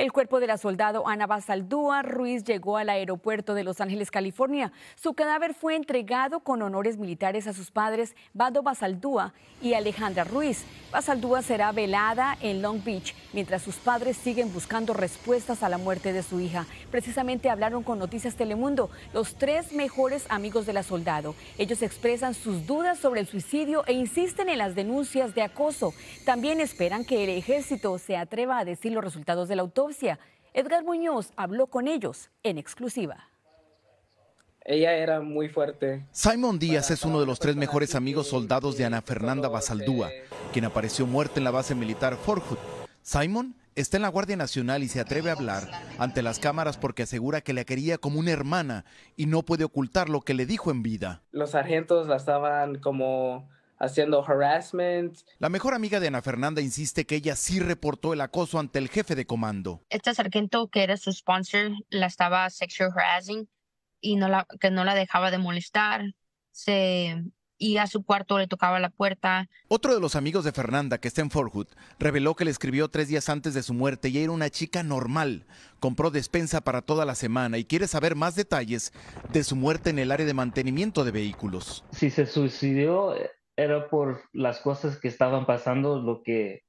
El cuerpo de la soldado Ana Basaldúa Ruiz llegó al aeropuerto de Los Ángeles, California. Su cadáver fue entregado con honores militares a sus padres Vado Basaldúa y Alejandra Ruiz. Basaldúa será velada en Long Beach mientras sus padres siguen buscando respuestas a la muerte de su hija. Precisamente hablaron con Noticias Telemundo los tres mejores amigos de la soldado. Ellos expresan sus dudas sobre el suicidio e insisten en las denuncias de acoso. También esperan que el ejército se atreva a decir los resultados del la Edgar Muñoz habló con ellos en exclusiva. Ella era muy fuerte. Simon Díaz es uno de los tres mejores amigos soldados de Ana Fernanda Basaldúa, quien apareció muerta en la base militar Fort Hood. Simon está en la Guardia Nacional y se atreve a hablar ante las cámaras porque asegura que la quería como una hermana y no puede ocultar lo que le dijo en vida. Los sargentos la estaban como haciendo harassment. La mejor amiga de Ana Fernanda insiste que ella sí reportó el acoso ante el jefe de comando. Este sargento que era su sponsor la estaba sexual harassing y no la, que no la dejaba de molestar. Se y a su cuarto le tocaba la puerta. Otro de los amigos de Fernanda, que está en Fort Hood, reveló que le escribió tres días antes de su muerte y era una chica normal. Compró despensa para toda la semana y quiere saber más detalles de su muerte en el área de mantenimiento de vehículos. Si se suicidó, era por las cosas que estaban pasando, lo que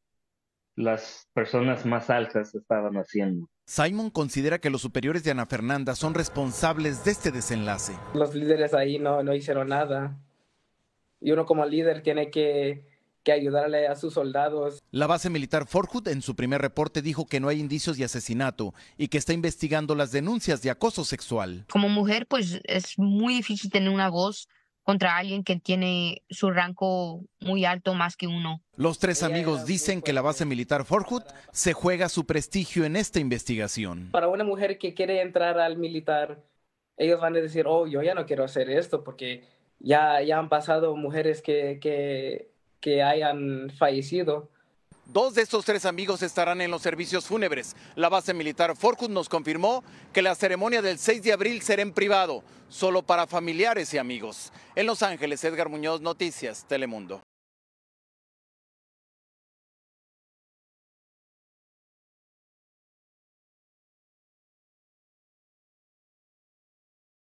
las personas más altas estaban haciendo. Simon considera que los superiores de Ana Fernanda son responsables de este desenlace. Los líderes ahí no, no hicieron nada. Y uno como líder tiene que, que ayudarle a sus soldados. La base militar Fort en su primer reporte dijo que no hay indicios de asesinato y que está investigando las denuncias de acoso sexual. Como mujer, pues es muy difícil tener una voz contra alguien que tiene su rango muy alto más que uno. Los tres amigos dicen que la base militar Fort Hood se juega su prestigio en esta investigación. Para una mujer que quiere entrar al militar, ellos van a decir, oh, yo ya no quiero hacer esto porque ya, ya han pasado mujeres que, que, que hayan fallecido Dos de estos tres amigos estarán en los servicios fúnebres. La base militar Forcus nos confirmó que la ceremonia del 6 de abril será en privado, solo para familiares y amigos. En Los Ángeles, Edgar Muñoz, Noticias, Telemundo.